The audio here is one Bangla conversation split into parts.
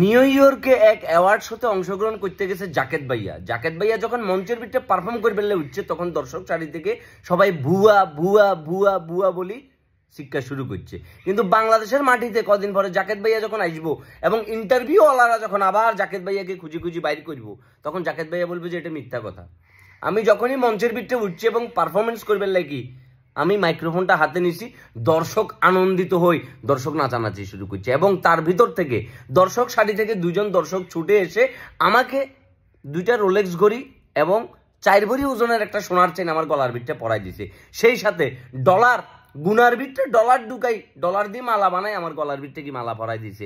নিউ ইয়র্কে এক অ্যাওয়ার্ড শোতে অংশগ্রহণ করতে গেছে জাকেত ভাইয়া জাকেত ভাইয়া যখন মঞ্চের ভিতরে পারফর্ম করে ফেললে উঠছে তখন দর্শক চারিদিকে সবাই ভুয়া ভুয়া ভুয়া ভুয়া বলি শিক্ষা শুরু করছে কিন্তু বাংলাদেশের মাটিতে কদিন পরে জাকেত ভাইয়া যখন আসবো এবং ইন্টারভিউওয়ালারা যখন আবার জাকেত ভাইয়াকে খুঁজি খুঁজি বাইর করবো তখন জাকেত ভাইয়া বলবে যে এটা মিথ্যা কথা আমি যখনই মঞ্চের ভিতরে উঠছি এবং পারফরমেন্স করবেন লাগি আমি মাইক্রোফোনটা হাতে নিছি দর্শক আনন্দিত হই দর্শক নাচানাচি শুরু করছে এবং তার ভিতর থেকে দর্শক সারি থেকে দুজন দর্শক ছুটে এসে আমাকে দুইটা রোলেক্স ঘড়ি এবং চার ভরি ওজনের একটা সোনার চেন আমার গলার ভিটটা পরাই দিছে সেই সাথে ডলার গুনার ভিতরে ডলার ঢুকাই ডলার দিয়ে মালা বানাই আমার গলার ভিতরে কি মালা পরাই দিছে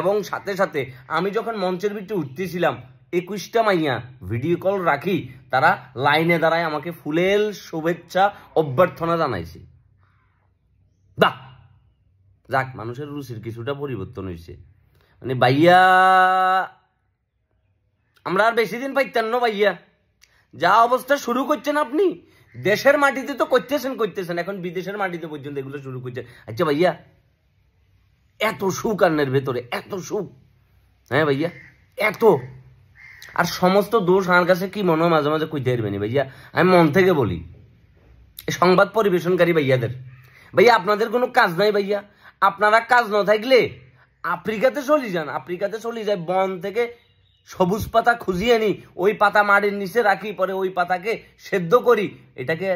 এবং সাথে সাথে আমি যখন মঞ্চের ভিতরে উঠতেছিলাম একুশটা মাইয়া ভিডিও কল রাখি তারা লাইনে দাঁড়ায় আমাকে ফুলেল শুভেচ্ছা অভ্যর্থনা জানাইছে দা যাক মানুষের রুচির কিছুটা পরিবর্তন হয়েছে মানে বাইয়া আমরা আর বেশি দিন পাইতেন না বাইয়া যা অবস্থা শুরু করছেন আপনি দেশের মাটিতে তো করতেছেন করতেছেন এখন বিদেশের মাটিতে পর্যন্ত এগুলো শুরু করছেন আচ্ছা ভাইয়া এত সুখ আন্নের ভেতরে এত সুখ হ্যাঁ ভাইয়া এত আর সমস্ত দোষ আমার কাছে কি মনে হয় মাঝে মাঝে কইতে পারবেনি ভাইয়া আমি মন থেকে বলি সংবাদ পরিবেশনকারী ভাইয়াদের ভাইয়া আপনাদের কোনো কাজ নাই ভাইয়া আপনারা কাজ না থাকলে আফ্রিকাতে চলে যান আফ্রিকাতে চলে যায় বন থেকে সবুজ পাতা খুঁজিয়ে আনি ওই পাতা মাটির নিচে রাখি পরে ওই পাতাকে সেদ্ধ করি এটাকে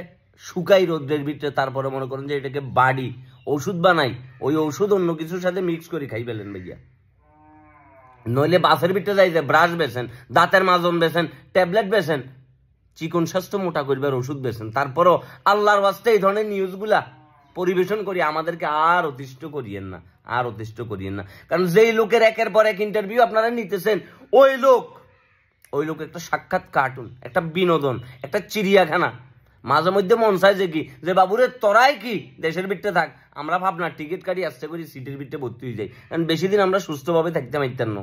শুকাই রোদ্রের ভিতরে তারপরে মনে করেন যে এটাকে বাড়ি ওষুধ বানাই ওই ওষুধ অন্য কিছুর সাথে মিক্স করি খাই ফেলেন ভাইয়া নইলে বাসের ভিতরে যাই যে ব্রাশ বেছেন দাঁতের মাজন বেছেন ট্যাবলেট বেছেন চিকন স্বাস্থ্য মোটা করিবার ওষুধ বেছেন তারপরও আল্লাহর বাস্তে এই ধরনের নিউজগুলা পরিবেশন করি আমাদেরকে আর অতিষ্ঠ করিয়েন না আর অতিষ্ঠ করিয়েন না কারণ যেই লোকের একের পর এক ইন্টারভিউ আপনারা নিতেছেন ওই লোক ওই লোক একটা সাক্ষাৎ কার্টুন একটা বিনোদন একটা চিড়িয়াখানা মাঝে মধ্যে মন চায় যে কি যে বাবুরে তরাই কি দেশের ভিতরে থাক আমরা ভাবনা টিকিট কাটি আস্তে করি সিটের ভিতরে ভর্তি হয়ে যাই কারণ বেশি দিন আমরা সুস্থভাবে থাকতে পারতাম না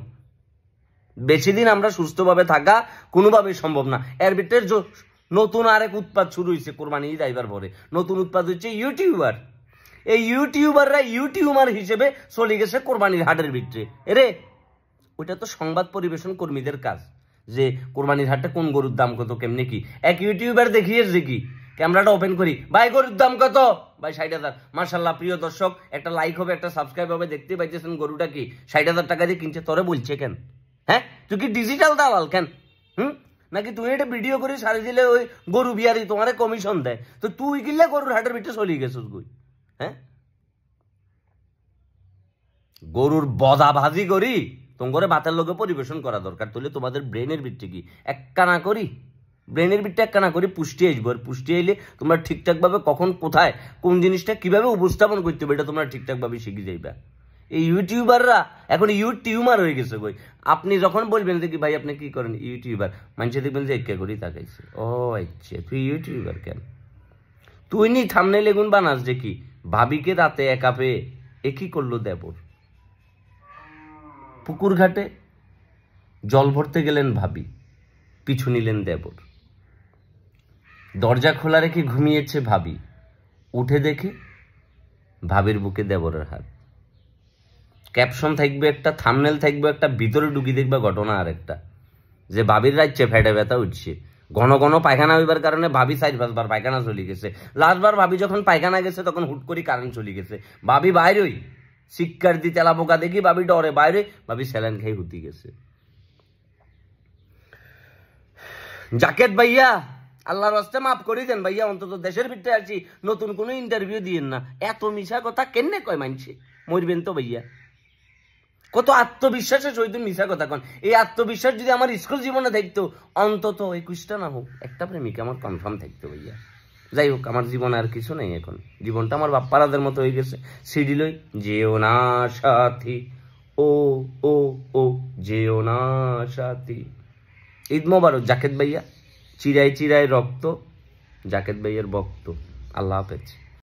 বেশি দিন আমরা সুস্থভাবে থাকা কোনোভাবেই সম্ভব না এর ভিতরে নতুন আরেক উৎপাদ শুরু হয়েছে কোরবানি ঈদ আইবার পরে নতুন উৎপাদ হচ্ছে ইউটিউবার এই ইউটিউবাররা ইউটিউবার হিসেবে চলে গেছে কোরবানির হাটের ভিতরে এরে ওইটা তো সংবাদ পরিবেশন কর্মীদের কাজ যে কোরবানির হাটে কোন গরুর দাম কত কেমনি কি এক ইউটিউবার দেখিয়েছে কি ক্যামেরাটা ওপেন করি ভাই গরুর দাম কত বা ষাট হাজার মার্শাল্লাহ প্রিয় দর্শক একটা লাইক হবে একটা সাবস্ক্রাইব হবে দেখতে পাইতেছেন গরুটা কি ষাট হাজার টাকা দিয়ে কিনছে তরে বলছে কেন হ্যাঁ তুই কি ডিজিটাল দালাল কেন হুম নাকি তুই এটা ভিডিও করে সারি দিলে ওই গরু বিহারি তোমারে কমিশন দেয় তো তুই কিনলে গরুর হাটের ভিতরে চলিয়ে গেছিস গুই হ্যাঁ গরুর বদা ভাজি করি তোমার বাতের লোকে পরিবেশন করা দরকার তাহলে তোমাদের ব্রেনের ভিত্তি কি এক কানা করি ব্রেনের বিটটা না করে পুষ্টি আসবো আর পুষ্টি এলে তোমরা ঠিকঠাকভাবে কখন কোথায় কোন জিনিসটা কীভাবে উপস্থাপন করতে হবে এটা তোমরা ঠিকঠাকভাবে শিখে যাইবা এই ইউটিউবাররা এখন ইউটিউবার হয়ে গেছে কই আপনি যখন বলবেন দেখি ভাই আপনি কি করেন ইউটিউবার মানুষে দেখবেন যে একে করেই তাকাইছে ও আচ্ছা তুই ইউটিউবার কেন তুই নি থামনে লেগুন বানাস দেখি ভাবিকে রাতে একা পেয়ে এ কি করলো দেবর পুকুর ঘাটে জল ভরতে গেলেন ভাবি পিছু নিলেন দেবর দরজা খোলা রেখে ঘুমিয়েছে ভাবি উঠে দেখি ভাবির বুকে দেবরের হাত ক্যাপশন থাকবে একটা থামনেল থাকবে একটা ভিতরে ঢুকি দেখবে ঘটনা আর একটা যে ভাবির রাজ্যে ফেটে ব্যথা উঠছে ঘন ঘন পায়খানা হইবার কারণে ভাবি সাইড পাঁচবার পায়খানা চলে গেছে লাস্টবার ভাবি যখন পায়খানা গেছে তখন হুট করি কারেন্ট চলে গেছে ভাবি বাইরেই শিক্ষার দি তেলা পোকা দেখি ভাবি ডরে বাইরে ভাবি স্যালান খেয়ে হুতি গেছে জাকেট ভাইয়া আল্লাহর হস্তে মাফ করে দেন ভাইয়া অন্তত দেশের ভিতরে আছি নতুন কোনো ইন্টারভিউ দিয়েন না এত মিশা কথা কেনে কয় মানছে মরবেন তো ভাইয়া কত আত্মবিশ্বাসের শহীদ মিশা কথা কন এই আত্মবিশ্বাস যদি আমার স্কুল জীবনে থাকতো অন্তত একুশটা না হোক একটা প্রেমিক আমার কনফার্ম থাকতো ভাইয়া যাই হোক আমার জীবনে আর কিছু নেই এখন জীবনটা আমার বাপ্পারাদের মতো হয়ে গেছে সিডি লই যেও না সাথী ও ও ও যেও না সাথী ঈদ মোবারক জাকেদ ভাইয়া চিরাই চিরাই রক্ত জাকেত ভাইয়ের ভক্ত আল্লাহ হাফেজ